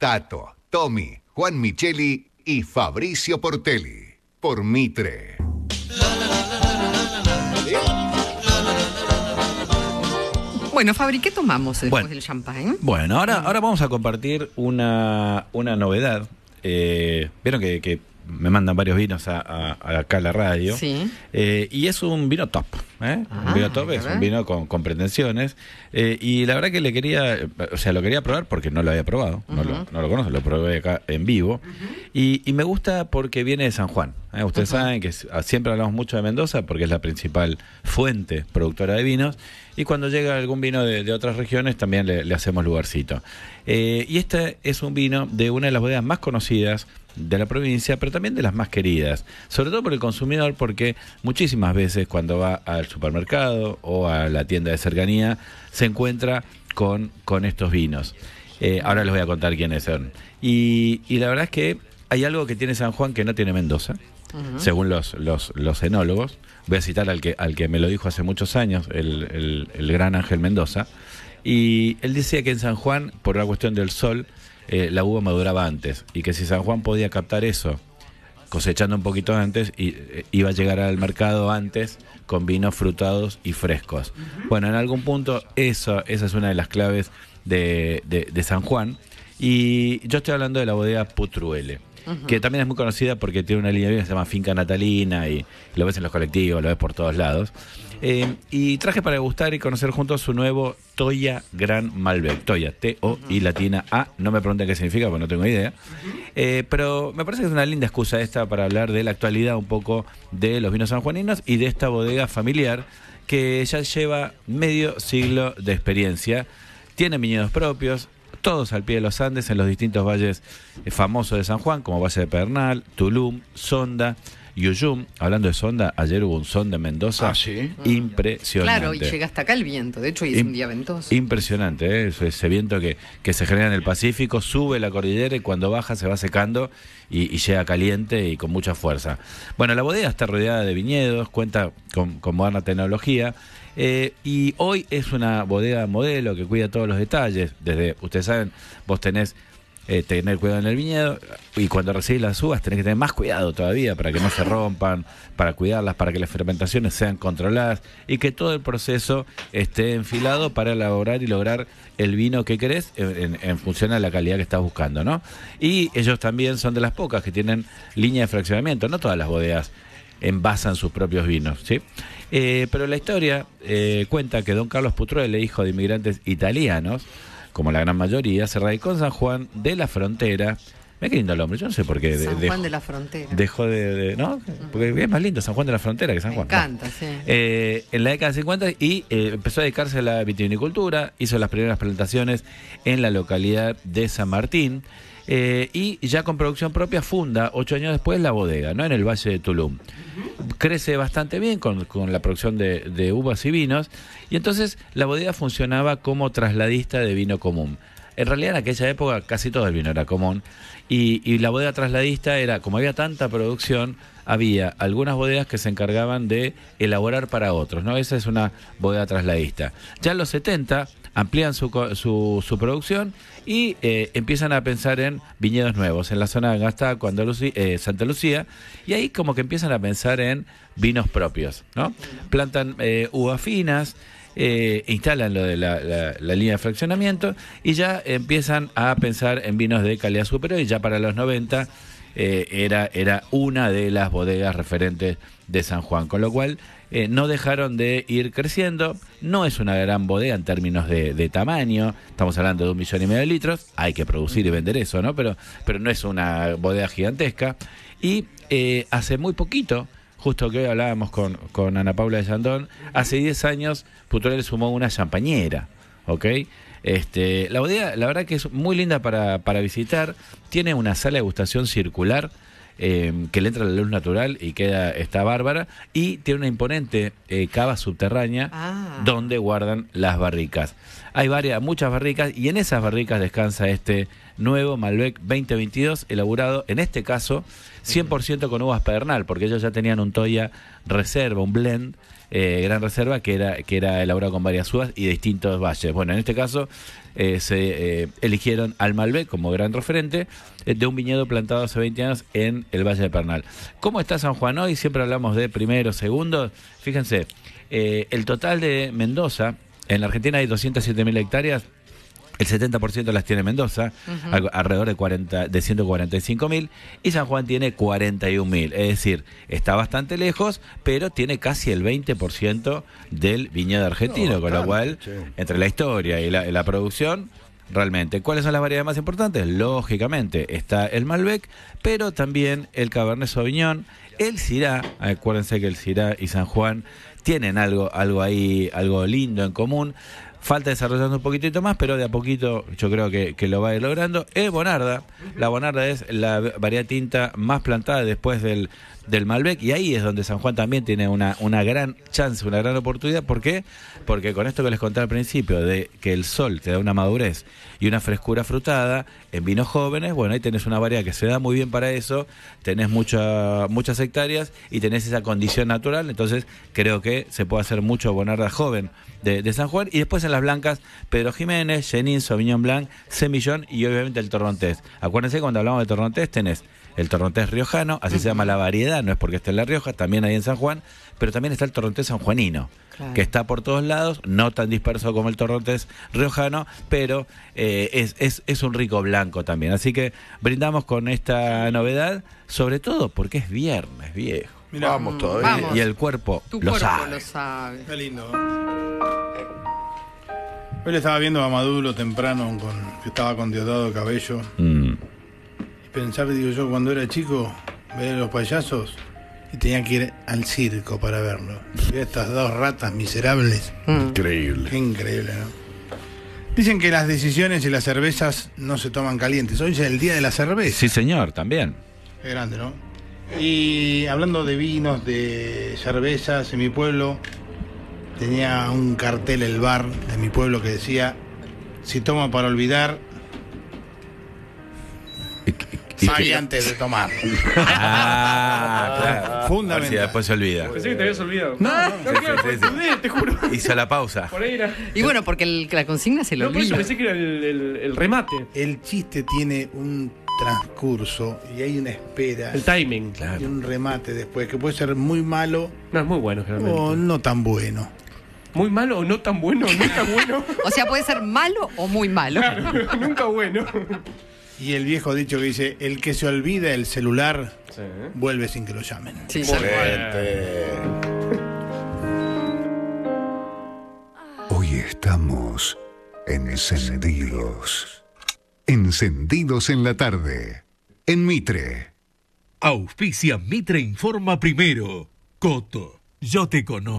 Tato, Tommy, Juan Micheli y Fabricio Portelli. Por Mitre. Bueno, Fabri, ¿qué tomamos después del champán? Bueno, ahora, ahora vamos a compartir una, novedad. Eh, Vieron que me mandan varios vinos a, acá a la radio. Eh, y es un vino top. ¿eh? un ah, vino top es un vino con, pretensiones. Eh, y la verdad que le quería, o sea, lo quería probar porque no lo había probado, no, lo, lo conozco, lo probé acá en vivo. y me gusta porque viene de San Juan. Eh, ustedes saben que ah, siempre hablamos mucho de Mendoza porque es la principal fuente productora de vinos. Y cuando llega algún vino de, otras regiones también le, hacemos lugarcito. Eh, y este es un vino de una de las bodegas más conocidas de la provincia, pero también de las más queridas, sobre todo por el consumidor, porque muchísimas veces cuando va al supermercado o a la tienda de cercanía se encuentra con, con estos vinos. Eh, ahora les voy a contar quiénes son. Y, y la verdad es que hay algo que tiene San Juan que no tiene Mendoza, según los, los, enólogos. Voy a citar al que, al que me lo dijo hace muchos años, el, el, gran Ángel Mendoza. Y él decía que en San Juan, por la cuestión del sol, eh, la uva maduraba antes. Y que si San Juan podía captar eso, cosechando un poquito antes, y, eh, iba a llegar al mercado antes con vinos frutados y frescos. Bueno, en algún punto, eso, esa es una de las claves de, de, de San Juan. Y yo estoy hablando de la bodega Putruele que también es muy conocida porque tiene una línea de que se llama Finca Natalina y lo ves en los colectivos, lo ves por todos lados. Eh, y traje para gustar y conocer juntos su nuevo Toya Gran Malbec. Toya, T-O y latina A. Ah, no me pregunten qué significa, porque no tengo idea. Eh, pero me parece que es una linda excusa esta para hablar de la actualidad un poco de los vinos sanjuaninos y de esta bodega familiar que ya lleva medio siglo de experiencia. Tiene viñedos propios, todos al pie de los Andes, en los distintos valles eh, famosos de San Juan, como Valle de Pernal, Tulum, Sonda, Yuyum, hablando de sonda, ayer hubo un sonda en Mendoza. Ah, impresionante. Claro, y llega hasta acá el viento, de hecho hoy es un día ventoso. Impresionante, ¿eh? ese, viento que, que, se genera en el Pacífico, sube la cordillera y cuando baja se va secando y, llega caliente y con mucha fuerza. Bueno, la bodega está rodeada de viñedos, cuenta con, moderna tecnología. Eh, y hoy es una bodega modelo que cuida todos los detalles. Desde, ustedes saben, vos tenés eh, tener cuidado en el viñedo y cuando recibís las uvas tenés que tener más cuidado todavía para que no se rompan, para cuidarlas, para que las fermentaciones sean controladas y que todo el proceso esté enfilado para elaborar y lograr el vino que querés en, función a la calidad que estás buscando, ¿no? Y ellos también son de las pocas que tienen línea de fraccionamiento, no todas las bodegas envasan sus propios vinos. ¿sí? Eh, pero la historia eh, cuenta que don Carlos Putruel, hijo de inmigrantes italianos, como la gran mayoría, se radicó en San Juan de la Frontera. Me qué lindo el hombre, yo no sé por qué. San Juan de la Frontera. Dejó de, ¿No? Porque es más lindo San Juan de la Frontera que San Juan. Me encanta, sí. Eh, en la década de 50 y eh, empezó a dedicarse a la vitivinicultura, hizo las primeras plantaciones en la localidad de San Martín. Eh, y ya con producción propia funda, ocho años después, la bodega, ¿no? En el Valle de Tulum crece bastante bien con, la producción de, uvas y vinos, y entonces la bodega funcionaba como trasladista de vino común. En realidad en aquella época casi todo el vino era común y, la bodega trasladista era, como había tanta producción, había algunas bodegas que se encargaban de elaborar para otros, ¿no? Esa es una bodega trasladista. Ya en los 70 amplían su, producción y eh, empiezan a pensar en viñedos nuevos, en la zona de Gastaco, eh, Santa Lucía, y ahí como que empiezan a pensar en vinos propios, ¿no? Plantan eh, uvas finas, eh, instalan lo de la, línea de fraccionamiento y ya empiezan a pensar en vinos de calidad superior y ya para los 90 eh, era, era una de las bodegas referentes de San Juan, con lo cual eh, no dejaron de ir creciendo, no es una gran bodega en términos de, tamaño, estamos hablando de un millón y medio de litros, hay que producir y vender eso, ¿no? Pero, pero no es una bodega gigantesca y hace muy poquito, justo que hoy hablábamos con, con Ana Paula de Sandón, hace 10 años Putrol sumó una champañera, ¿ok? Este, la bodega, la verdad que es muy linda para, para visitar, tiene una sala de gustación circular Em, que le entra la luz natural y queda, esta bárbara, y tiene una imponente eh, cava subterránea ah. donde guardan las barricas. Hay varias, muchas barricas y en esas barricas descansa este nuevo Malbec 2022, elaborado en este caso 100% con uvas pedernal, porque ellos ya tenían un Toya reserva, un blend eh, gran reserva que era, que era elaborado con varias uvas y distintos valles. Bueno, en este caso eh, se eh, eligieron al Malbec como gran referente eh, de un viñedo plantado hace 20 años en el Valle de Pernal. ¿Cómo está San Juan hoy? Siempre hablamos de primero, segundos. Fíjense, el total de Mendoza, en la Argentina hay 207.000 hectáreas, el 70% las tiene Mendoza, alrededor de, 40, y San Juan tiene 41.000, Es decir, está bastante lejos, pero tiene casi el 20% del viñedo argentino, con lo cual, entre la historia y la, producción, realmente. ¿Cuáles son las variedades más importantes? Lógicamente está el Malbec, pero también el Cabernet Sauvignon, el Syrah. Acuérdense que el Syrah y San Juan tienen algo, algo ahí, algo lindo en común. Falta desarrollando un poquitito más, pero de a poquito yo creo que, lo va a ir logrando. Es Bonarda. La Bonarda es la variedad tinta más plantada después del, del Malbec. Y ahí es donde San Juan también tiene una, una gran chance, una gran oportunidad. ¿Por qué? Porque con esto que les conté al principio, de que el sol te da una madurez y una frescura frutada en vinos jóvenes, bueno, ahí tenés una variedad que se da muy bien para eso, tenés muchas hectáreas y tenés esa condición natural, entonces creo que se puede hacer mucho Bonarda joven de, San Juan. Y después en las blancas, Pedro Jiménez, Jenin, Sauvignon Blanc, Semillón y obviamente el Torrontés. Acuérdense cuando hablamos de Torrontés tenés el torrontés riojano, así se llama la variedad, no es porque esté en La Rioja, también hay en San Juan, pero también está el torrontés sanjuanino, que está por todos lados, no tan disperso como el torrontés riojano, pero eh, es, es, un rico blanco también. Así que brindamos con esta novedad, sobre todo porque es viernes, viejo. Mirá, vamos todavía. Y el cuerpo, tu lo, cuerpo sabe. lo sabe. Qué lindo. Hoy le estaba viendo a Maduro temprano, que estaba con de Cabello. Mm pensar, digo yo, cuando era chico, Ver a los payasos y tenía que ir al circo para verlo. estas dos ratas miserables. Mm. Increíble. increíble, Dicen que las decisiones y las cervezas no se toman calientes. Hoy es el día de la cerveza. Sí, señor, también. Es grande, ¿no? Y hablando de vinos, de cervezas, en mi pueblo tenía un cartel el bar de mi pueblo que decía, si toma para olvidar, sí. antes de tomar. Ah, ah, claro. Fundamental. después se olvida. Pensé que te habías olvidado. No, no, no. te juro. Hizo la pausa. Por ahí era... Y bueno, porque la consigna se lo no, olvida. eso, pensé que era el, remate. El chiste tiene un transcurso y hay una espera. El timing, claro. Y un remate después, que puede ser muy malo. No, es muy bueno, generalmente. O no tan bueno. Muy malo o no tan bueno, tan bueno. o sea, puede ser malo o muy malo. nunca bueno. Y el viejo dicho que dice, el que se olvida el celular vuelve sin que lo llamen. Sí, Hoy estamos encendidos. Encendidos en la tarde. En Mitre. Auspicia Mitre Informa Primero. Coto. Yo te conozco.